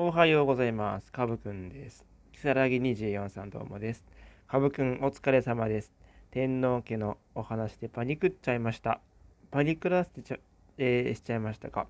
おはようございます。かぶくんです。きさらぎ24さんどうもです。かぶくんお疲れ様です。天皇家のお話でパニクっちゃいました。パニクらせちゃ、えー、しちゃいましたか。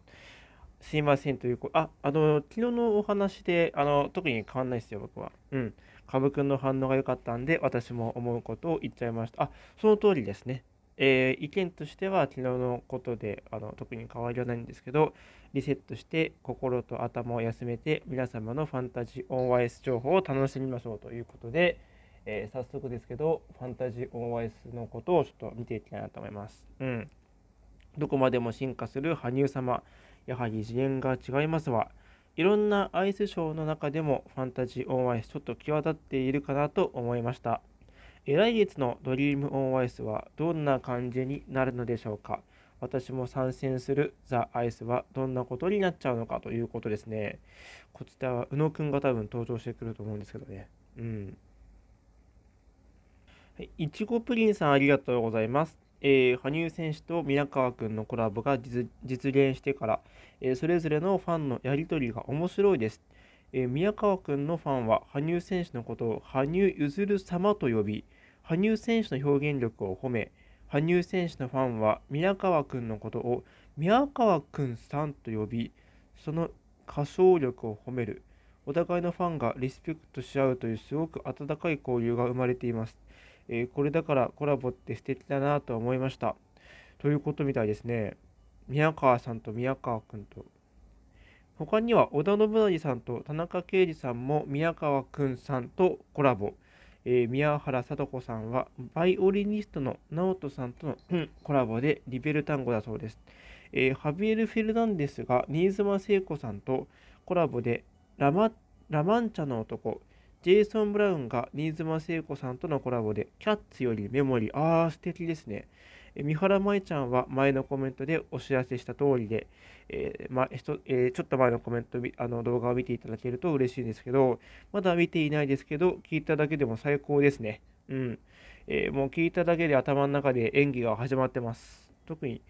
すいませんというこあ、あの、昨日のお話で、あの、特に変わんないですよ、僕は。うん。かぶくんの反応が良かったんで、私も思うことを言っちゃいました。あ、その通りですね。えー、意見としては昨日のことであの特に変わりはないんですけど、リセットして心と頭を休めて皆様のファンタジーオンワイス情報を楽しみましょうということで、えー、早速ですけど、ファンタジーオンワイスのことをちょっと見ていきたいなと思います。うん。どこまでも進化する羽生様、やはり次元が違いますわ。いろんなアイスショーの中でもファンタジーオンワイスちょっと際立っているかなと思いました。来月のドリームオンアイスはどんな感じになるのでしょうか私も参戦するザ・アイスはどんなことになっちゃうのかということですね。こちらは宇野くんが多分登場してくると思うんですけどね。うん。いちごプリンさんありがとうございます。えー、羽生選手と宮川くんのコラボが実現してから、えー、それぞれのファンのやり取りが面白いです。えー、宮川くんのファンは羽生選手のことを羽生結弦様と呼び、羽生選手の表現力を褒め、羽生選手のファンは宮川くんのことを宮川くんさんと呼び、その歌唱力を褒める。お互いのファンがリスペクトし合うというすごく温かい交流が生まれています。えー、これだからコラボって素敵だなと思いました。ということみたいですね。宮川さんと宮川くんと。他には織田信成さんと田中圭司さんも宮川くんさんとコラボ。えー、宮原聡子さんはバイオリニストの直人さんとのコラボでリベル単語だそうです、えー、ハビエル・フェルナンデスが新妻聖子さんとコラボでラマラマンチャの男ジェイソン・ブラウンが新妻聖子さんとのコラボでキャッツよりメモリーああ素敵ですね三原舞ちゃんは前のコメントでお知らせした通りで、えー、まえー、ちょっと前のコメントあの動画を見ていただけると嬉しいんですけど、まだ見ていないですけど、聞いただけでも最高ですね。うん。えー、もう聞いただけで頭の中で演技が始まってます。特に、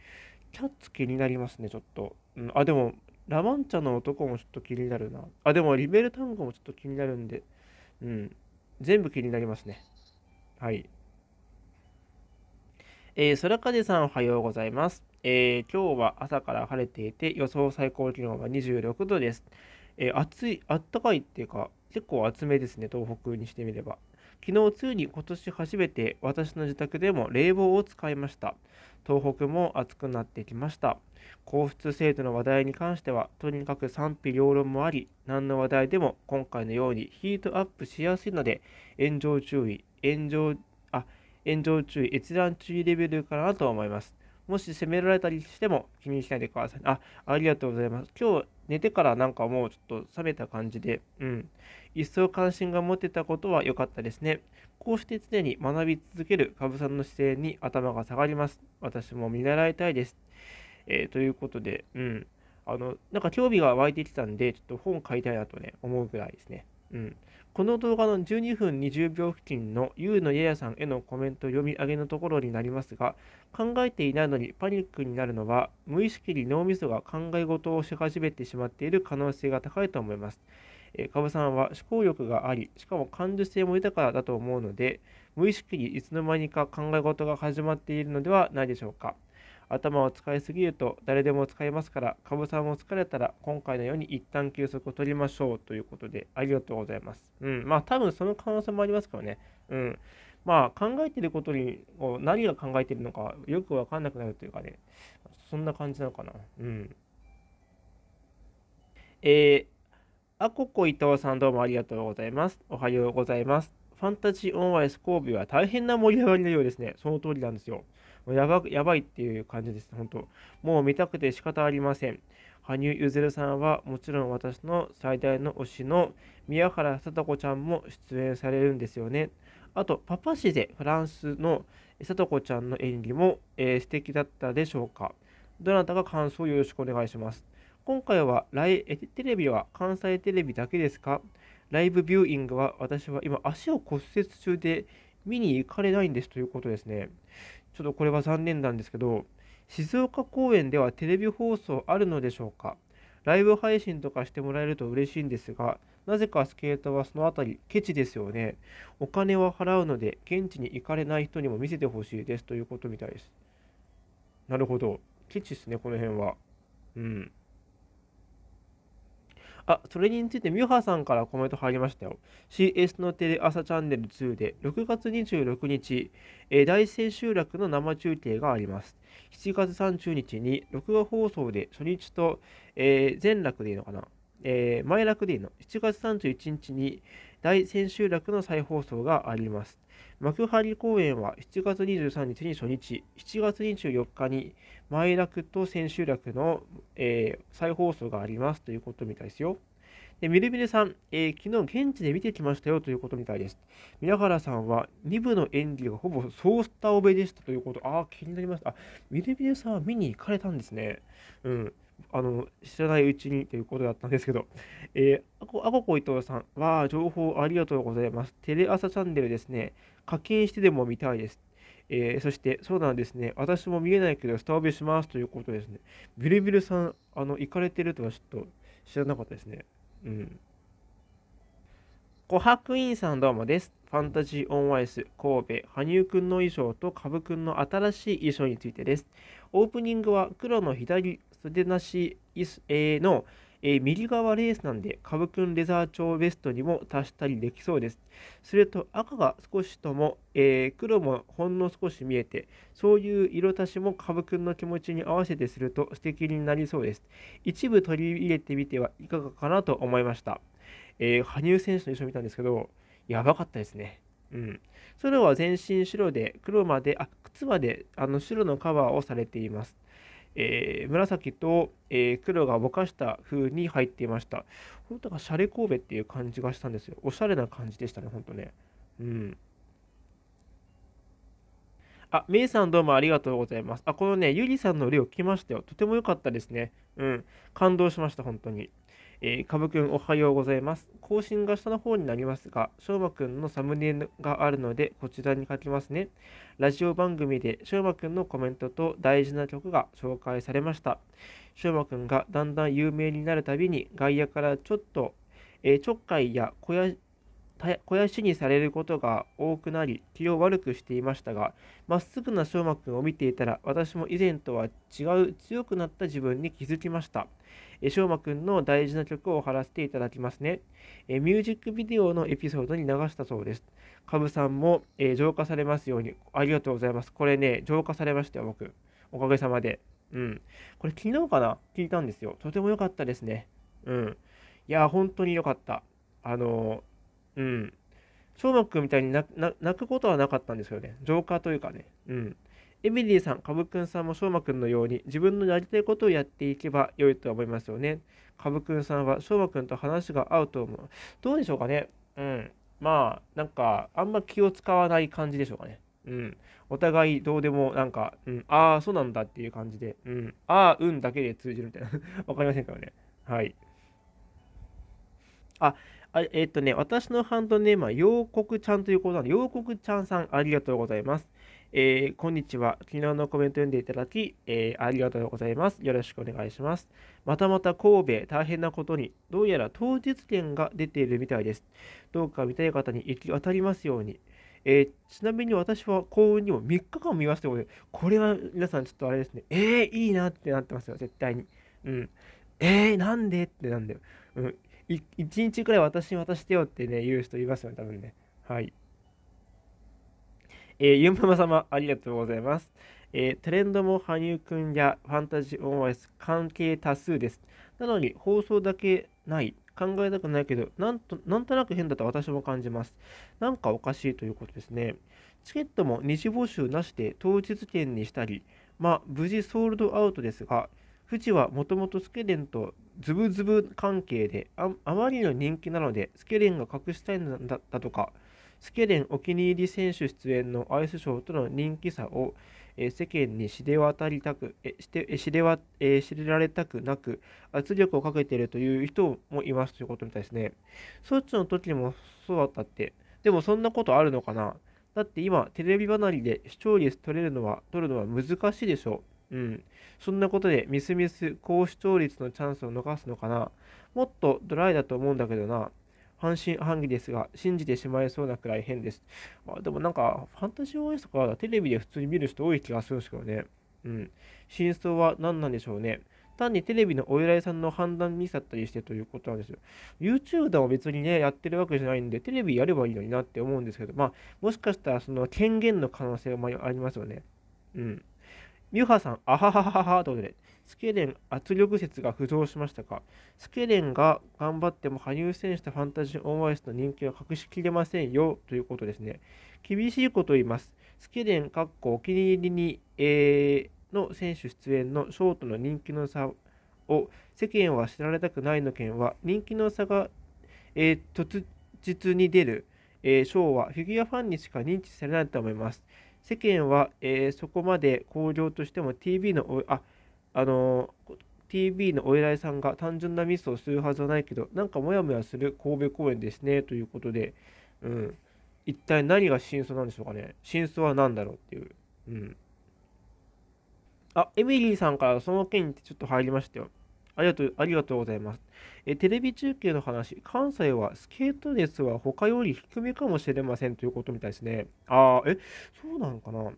キャッツ気になりますね、ちょっと。うん、あ、でも、ラマンチャの男もちょっと気になるな。あ、でも、リベルタンゴもちょっと気になるんで、うん。全部気になりますね。はい。えー、空風さんおはようございます、えー、今日は朝から晴れていて予想最高気温は26度です。えー、暑い、あったかいっていうか、結構厚めですね、東北にしてみれば。昨日、ついに今年初めて私の自宅でも冷房を使いました。東北も暑くなってきました。皇室制度の話題に関しては、とにかく賛否両論もあり、何の話題でも今回のようにヒートアップしやすいので、炎上注意、炎上炎上注意、閲覧注意レベルかなと思います。もし責められたりしても気にしないでください。あ、ありがとうございます。今日寝てからなんかもうちょっと冷めた感じで、うん。一層関心が持てたことは良かったですね。こうして常に学び続けるかぶさんの姿勢に頭が下がります。私も見習いたいです。えー、ということで、うん。あの、なんか興味が湧いてきたんで、ちょっと本買いたいなとね、思うぐらいですね。うん。この動画の12分20秒付近の U のややさんへのコメント読み上げのところになりますが、考えていないのにパニックになるのは、無意識に脳みそが考え事をし始めてしまっている可能性が高いと思います。えー、さんは思考力があり、しかも感受性も豊かだと思うので、無意識にいつの間にか考え事が始まっているのではないでしょうか。頭を使いすぎると誰でも使えますから、かぶさんも疲れたら今回のように一旦休息を取りましょうということで、ありがとうございます。うん、まあ多分その可能性もありますからね。うん。まあ考えてることに、何が考えてるのかよくわかんなくなるというかね、そんな感じなのかな。うん。えー、あここ伊藤さんどうもありがとうございます。おはようございます。ファンタジーオンワイスビーは大変な盛り上がりのようですね。その通りなんですよ。やばやばいっていう感じです、本当。もう見たくて仕方ありません。羽生結弦さんはもちろん私の最大の推しの宮原聡子ちゃんも出演されるんですよね。あと、パパ氏でフランスの聡子ちゃんの演技も、えー、素敵だったでしょうか。どなたか感想をよろしくお願いします。今回はテレビは関西テレビだけですかライブビューイングは私は今足を骨折中で見に行かれないんですということですね。ちょっとこれは残念なんですけど、静岡公演ではテレビ放送あるのでしょうかライブ配信とかしてもらえると嬉しいんですが、なぜかスケートはそのあたり、ケチですよね。お金は払うので、現地に行かれない人にも見せてほしいですということみたいです。なるほど。ケチですね、この辺は。うん。あ、それについてミュハさんからコメント入りましたよ。CS のテレ朝チャンネル2で6月26日、えー、大千秋楽の生中継があります。7月30日に録画放送で初日と、えー、前楽でいいのかな、えー、前楽でいいの7月31日に大千秋楽の再放送があります。幕張公演は7月23日に初日、7月24日に前楽と千秋楽の、えー、再放送がありますということみたいですよ。で、ミルみるさん、えー、昨日現地で見てきましたよということみたいです。宮原さんは2部の演技がほぼそうしたオベでしたということ、ああ、気になりました。あ、ミルみるさんは見に行かれたんですね。うん。あの、知らないうちにということだったんですけど、えー、コ・こ、あここ伊藤さんは情報ありがとうございます。テレ朝チャンネルですね。課金してでも見たいです。えー、そして、そうなんですね。私も見えないけど、スタオビしますということですね。ビルビルさん、あの、行かれてるとはちょっと知らなかったですね。うん。琥珀院さんどうもです。ファンタジーオンワイス神戸、羽生くんの衣装とブくんの新しい衣装についてです。オープニングは黒の左袖なし、えー、のえー、右側レースなんで、カブくんレザー調ベストにも足したりできそうです。すると赤が少しとも、えー、黒もほんの少し見えて、そういう色足しもカブくんの気持ちに合わせてすると素敵になりそうです。一部取り入れてみてはいかがかなと思いました。えー、羽生選手の衣装見たんですけど、やばかったですね。うん、空は全身白で黒まであ靴まであの白のカバーをされています。えー、紫と、えー、黒がぼかした風に入っていました。本当がシャレ神戸っていう感じがしたんですよ。おしゃれな感じでしたね、本当ね。うん。あ、めいさんどうもありがとうございます。あ、このね、ゆりさんの例を聞きましたよ。とても良かったですね。うん。感動しました、本当に。えー、かぶくんおはようございます。更新が下の方になりますが、しょうまくんのサムネイルがあるので、こちらに書きますね。ラジオ番組でしょうまくんのコメントと大事な曲が紹介されました。しょうまくんがだんだん有名になるたびに、外野からちょっと、えー、ちょっかいや小屋肥やしにされることが多くなり気を悪くしていましたがまっすぐな翔真くんを見ていたら私も以前とは違う強くなった自分に気づきました翔真くんの大事な曲を貼らせていただきますねえミュージックビデオのエピソードに流したそうですカブさんも、え浄化されますようにありがとうございますこれね浄化されましたよ僕おかげさまでうんこれ昨日かな聞いたんですよとても良かったですねうんいや本当に良かったあのうん。翔馬くんみたいに泣くことはなかったんですよね。浄化というかね。うん。エミリーさん、カブくんさんも翔馬くんのように自分のやりたいことをやっていけば良いと思いますよね。カブくんさんは翔馬くんと話が合うと思う。どうでしょうかねうん。まあ、なんか、あんま気を使わない感じでしょうかね。うん。お互いどうでも、なんか、うん、ああ、そうなんだっていう感じで、うん、ああ、うんだけで通じるみたいな。わかりませんからね。はい。あ、はい、えー、っとね、私のハンドネームは、洋国ちゃんということなので、洋国ちゃんさん、ありがとうございます。えー、こんにちは。昨日のコメント読んでいただき、えー、ありがとうございます。よろしくお願いします。またまた神戸、大変なことに、どうやら当日券が出ているみたいです。どうか見たい方に行き渡りますように。えー、ちなみに私は幸運にも3日間見ますということで、これは皆さんちょっとあれですね、えー、いいなってなってますよ、絶対に。うん。えー、なんでってなんだよ。うん、1日くらい私に渡してよってね、言う人いますよね、多分ね。はい。えー、ゆんママ様、ありがとうございます。えー、トレンドも羽生くんやファンタジーオンワイス関係多数です。なのに放送だけない。考えたくないけど、なんと、なんとなく変だと私も感じます。なんかおかしいということですね。チケットも二次募集なしで当日券にしたり、まあ、無事ソールドアウトですが、富士はもともとスケレンとズブズブ関係であまりの人気なのでスケレンが隠したいんだとかスケレンお気に入り選手出演のアイスショーとの人気差を、え世間に知れ渡りたくえして知れわ、え知れられたくなく圧力をかけているという人もいますということみたいですね。そっちの時もそうだったって。でもそんなことあるのかなだって今テレビ離れで視聴率取れるのは取るのは難しいでしょう。うん。そんなことで、みすみす高視聴率のチャンスを逃すのかな。もっとドライだと思うんだけどな。半信半疑ですが、信じてしまいそうなくらい変です。あでもなんか、ファンタジー OS とかテレビで普通に見る人多い気がするんですけどね。うん。真相は何なんでしょうね。単にテレビのお偉いさんの判断ミスだったりしてということなんですよ。YouTuber も別にね、やってるわけじゃないんで、テレビやればいいのになって思うんですけど、まあ、もしかしたらその権限の可能性もありますよね。うん。ミュハさん、アハハハハハということで、スケレン圧力説が浮上しましたかスケレンが頑張っても羽生選手とファンタジーオンアイスの人気は隠しきれませんよということですね。厳しいことを言います。スケレン、お気に入りに、えー、の選手出演のショートの人気の差を世間は知られたくないの件は人気の差が、えー、突実に出る、えー、ショーはフィギュアファンにしか認知されないと思います。世間は、えー、そこまで工業としても t v のおああの t v のお偉いさんが単純なミスをするはずはないけどなんかモヤモヤする神戸公演ですねということで、うん、一体何が真相なんでしょうかね真相は何だろうっていう、うん、あエミリーさんからその件にちょっと入りましたよありがとうありがとうございますえ。テレビ中継の話、関西はスケート熱は他より低めかもしれませんということみたいですね。ああ、え、そうなのかな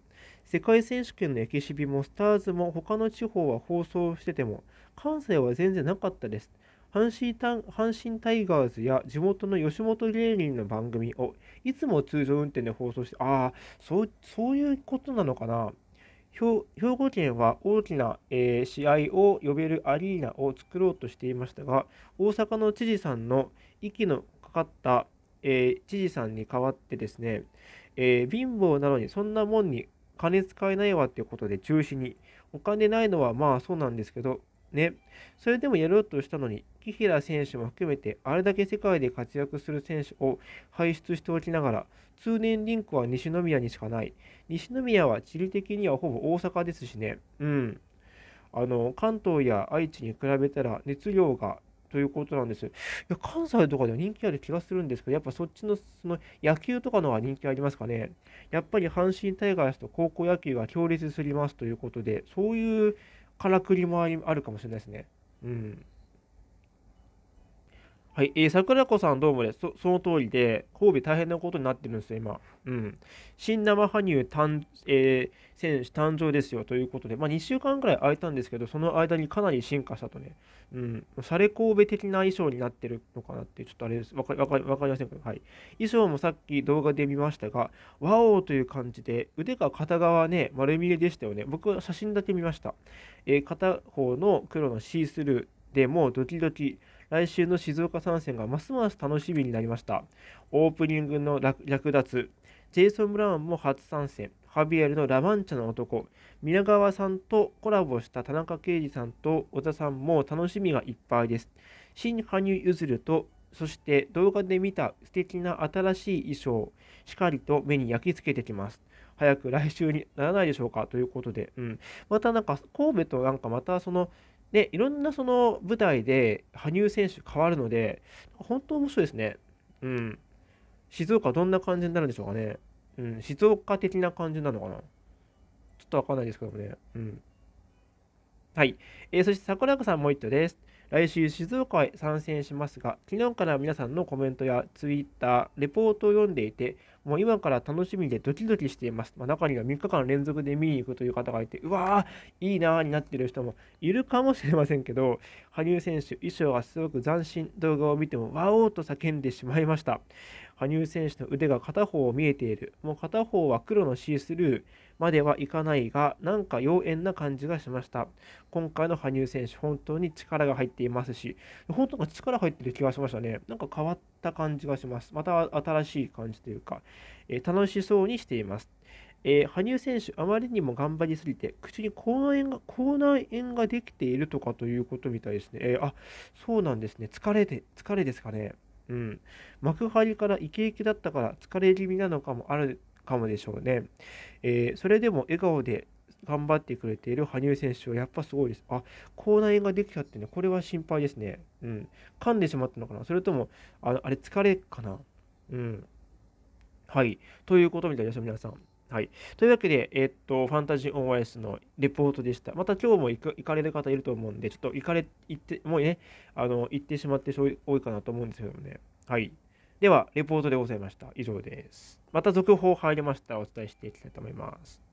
世界選手権のエキシビもスターズも他の地方は放送してても、関西は全然なかったです。阪神タ阪神タイガーズや地元の吉本芸人の番組をいつも通常運転で放送して、ああ、そういうことなのかな兵庫県は大きな、えー、試合を呼べるアリーナを作ろうとしていましたが、大阪の知事さんの息のかかった、えー、知事さんに代わってですね、えー、貧乏なのにそんなもんに金使えないわっていうことで中止に、お金ないのはまあそうなんですけど、ね。それでもやろうとしたのに、紀平選手も含めて、あれだけ世界で活躍する選手を輩出しておきながら、通年リンクは西宮にしかない。西宮は地理的にはほぼ大阪ですしね。うん。あの、関東や愛知に比べたら熱量がということなんです。いや関西とかでは人気ある気がするんですけど、やっぱそっちのその野球とかのは人気ありますかね。やっぱり阪神タイガースと高校野球が強烈すぎますということで、そういうからくりもあるかもしれないですね。うん。はい、えー、桜子さんどうもです。その通りで、神戸大変なことになってるんですよ、今。うん。新生羽生えー、選手誕生ですよということで、まあ、2週間くらい空いたんですけど、その間にかなり進化したとね、うん、され神戸的な衣装になってるのかなって、ちょっとあれです。わかかかりませんけど、はい。衣装もさっき動画で見ましたが、ワオという感じで、腕が片側ね、丸見えでしたよね。僕は写真だけ見ました。えー、片方の黒のシースルーでもうドキドキ。来週の静岡参戦がますます楽しみになりました。オープニングの略奪、ジェイソン・ブラウンも初参戦、ハビエルのラマンチャの男、皆川さんとコラボした田中圭司さんと小田さんも楽しみがいっぱいです。新羽生結弦とそして動画で見た素敵な新しい衣装、しっかりと目に焼き付けてきます。早く来週にならないでしょうかということで、うん。またなんか神戸となんかまたそので、いろんなその舞台で羽生選手変わるので、本当面白いですね。うん。静岡どんな感じになるんでしょうかね。うん、静岡的な感じなのかな。ちょっとわかんないですけどもね。うん。はい。えー、そして桜子さんもう一頭です。来週静岡へ参戦しますが、昨日から皆さんのコメントやツイッター、レポートを読んでいて、もう今から楽しみでドキドキしています。まあ、中には3日間連続で見に行くという方がいて、うわー、いいなーになっている人もいるかもしれませんけど、羽生選手、衣装がすごく斬新、動画を見ても、わおーと叫んでしまいました。羽生選手の腕が片方見えている。もう片方は黒のシースルーまではいかないが、なんか妖艶な感じがしました。今回の羽生選手、本当に力が入っていますし、本当に力入ってる気がしましたね。なんか変わった感じがします。また新しい感じというか、えー、楽しそうにしています。えー、羽生選手、あまりにも頑張りすぎて、口に口内炎が口内炎ができているとかということみたいですね。えー、あそうなんですね。疲れて、疲れですかね。うん、幕張からイケイケだったから疲れ気味なのかもあるかもでしょうね。えー、それでも笑顔で頑張ってくれている羽生選手はやっぱすごいです。あ、口内炎ができたってね、これは心配ですね。うん。噛んでしまったのかなそれとも、あのあれ疲れかなうん。はい。ということみたいです皆さん。はい。というわけで、えっと、ファンタジーオンワイスのレポートでした。また今日も行かれる方いると思うんで、ちょっと行かれ、行って、もうね、あの、行ってしまって多いかなと思うんですけどもね。はい。では、レポートでございました。以上です。また続報入りましたらお伝えしていきたいと思います。